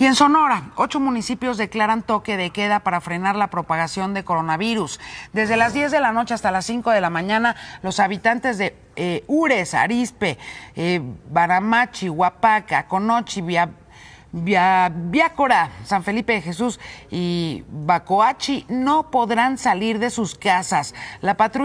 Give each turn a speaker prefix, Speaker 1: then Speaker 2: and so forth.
Speaker 1: Y en Sonora, ocho municipios declaran toque de queda para frenar la propagación de coronavirus. Desde las 10 de la noche hasta las 5 de la mañana, los habitantes de eh, Ures, Arispe, eh, Baramachi, Huapaca, Conochi, Via, San Felipe de Jesús y Bacoachi no podrán salir de sus casas. La patrulla